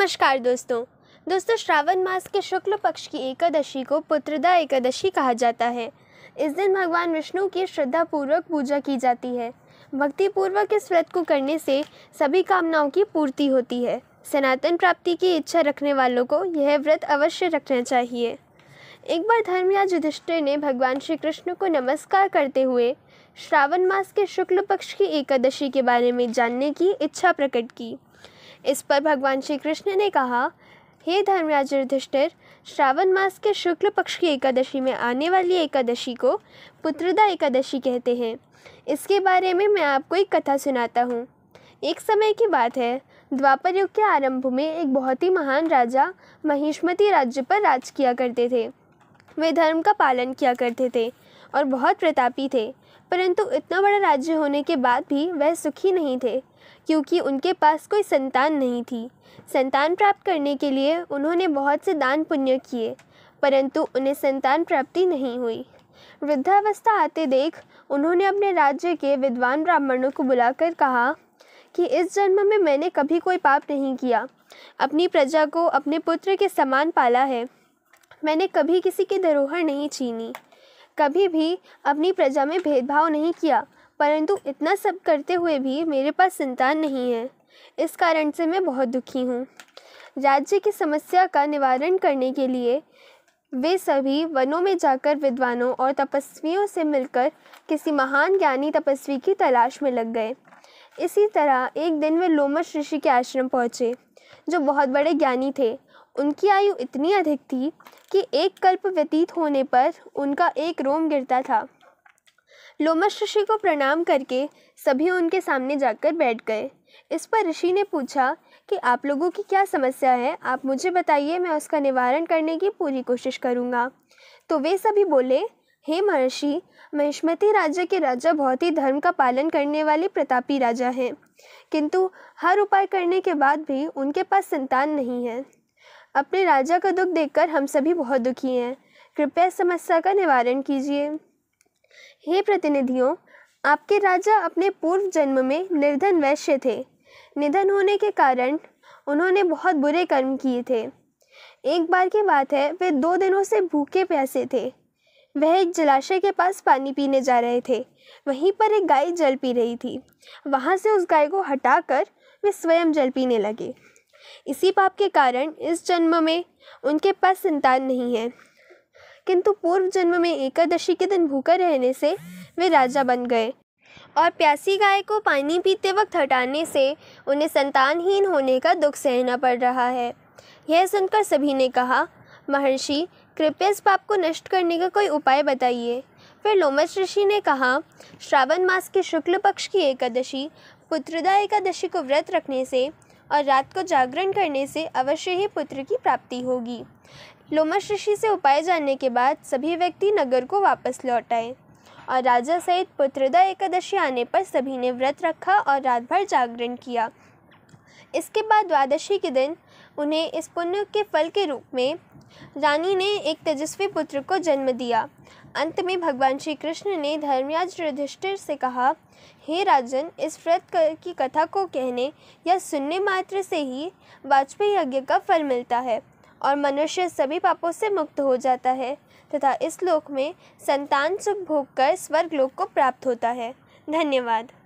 नमस्कार दोस्तों दोस्तों श्रावण मास के शुक्ल पक्ष की एकादशी को पुत्रदा एकादशी कहा जाता है इस दिन भगवान विष्णु की श्रद्धापूर्वक पूजा की जाती है भक्तिपूर्वक इस व्रत को करने से सभी कामनाओं की पूर्ति होती है सनातन प्राप्ति की इच्छा रखने वालों को यह व्रत अवश्य रखना चाहिए एक बार धर्मराज युधिष्ठिर ने भगवान श्री कृष्ण को नमस्कार करते हुए श्रावण मास के शुक्ल पक्ष की एकादशी के बारे में जानने की इच्छा प्रकट की इस पर भगवान श्री कृष्ण ने कहा हे धर्मराज युधिष्ठिर श्रावण मास के शुक्ल पक्ष की एकादशी में आने वाली एकादशी को पुत्रदा एकादशी कहते हैं इसके बारे में मैं आपको एक कथा सुनाता हूँ एक समय की बात है द्वापर युग के आरंभ में एक बहुत ही महान राजा महिष्मती राज्य पर राज किया करते थे वे धर्म का पालन किया करते थे और बहुत प्रतापी थे परंतु इतना बड़ा राज्य होने के बाद भी वह सुखी नहीं थे क्योंकि उनके पास कोई संतान नहीं थी संतान प्राप्त करने के लिए उन्होंने बहुत से दान पुण्य किए परंतु उन्हें संतान प्राप्ति नहीं हुई वृद्धावस्था आते देख उन्होंने अपने राज्य के विद्वान ब्राह्मणों को बुलाकर कहा कि इस जन्म में मैंने कभी कोई पाप नहीं किया अपनी प्रजा को अपने पुत्र के समान पाला है मैंने कभी किसी की धरोहर नहीं छीनी कभी भी अपनी प्रजा में भेदभाव नहीं किया परंतु इतना सब करते हुए भी मेरे पास संतान नहीं है इस कारण से मैं बहुत दुखी हूँ राज्य की समस्या का निवारण करने के लिए वे सभी वनों में जाकर विद्वानों और तपस्वियों से मिलकर किसी महान ज्ञानी तपस्वी की तलाश में लग गए इसी तरह एक दिन वे लोमस ऋषि के आश्रम पहुँचे जो बहुत बड़े ज्ञानी थे उनकी आयु इतनी अधिक थी कि एक कल्प व्यतीत होने पर उनका एक रोम गिरता था लोमस ऋषि को प्रणाम करके सभी उनके सामने जाकर बैठ गए इस पर ऋषि ने पूछा कि आप लोगों की क्या समस्या है आप मुझे बताइए मैं उसका निवारण करने की पूरी कोशिश करूँगा तो वे सभी बोले हे महर्षि महिष्मति राज्य के राजा बहुत ही धर्म का पालन करने वाले प्रतापी राजा हैं किंतु हर उपाय करने के बाद भी उनके पास संतान नहीं है अपने राजा का दुख देखकर हम सभी बहुत दुखी हैं कृपया इस समस्या का निवारण कीजिए हे प्रतिनिधियों आपके राजा अपने पूर्व जन्म में निर्धन वैश्य थे निधन होने के कारण उन्होंने बहुत बुरे कर्म किए थे एक बार की बात है वे दो दिनों से भूखे प्यासे थे वह एक जलाशय के पास पानी पीने जा रहे थे वहीं पर एक गाय जल पी रही थी वहाँ से उस गाय को हटाकर वे स्वयं जल पीने लगे इसी पाप के कारण इस जन्म में उनके पास संतान नहीं है किंतु पूर्व जन्म में एकादशी के दिन भूखा रहने से वे राजा बन गए और प्यासी गाय को पानी पीते वक्त हटाने से उन्हें संतानहीन होने का दुख सहना पड़ रहा है यह सुनकर सभी ने कहा महर्षि कृपया इस पाप को नष्ट करने का कोई उपाय बताइए फिर लोमस ऋषि ने कहा श्रावण मास के शुक्ल पक्ष की एकादशी पुत्रदा एकादशी को व्रत रखने से और रात को जागरण करने से अवश्य ही पुत्र की प्राप्ति होगी लोमश ऋषि से उपाय जानने के बाद सभी व्यक्ति नगर को वापस लौट आए और राजा सहित पुत्रदा एकादशी आने पर सभी ने व्रत रखा और रात भर जागरण किया इसके बाद द्वादशी के दिन उन्हें इस पुण्य के फल के रूप में रानी ने एक तेजस्वी पुत्र को जन्म दिया अंत में भगवान श्री कृष्ण ने धर्मराज युधिष्ठिर से कहा हे राजन इस व्रत की कथा को कहने या सुनने मात्र से ही वाजपेयी यज्ञ का फल मिलता है और मनुष्य सभी पापों से मुक्त हो जाता है तथा इस लोक में संतान सुख भोग कर स्वर्ग लोक को प्राप्त होता है धन्यवाद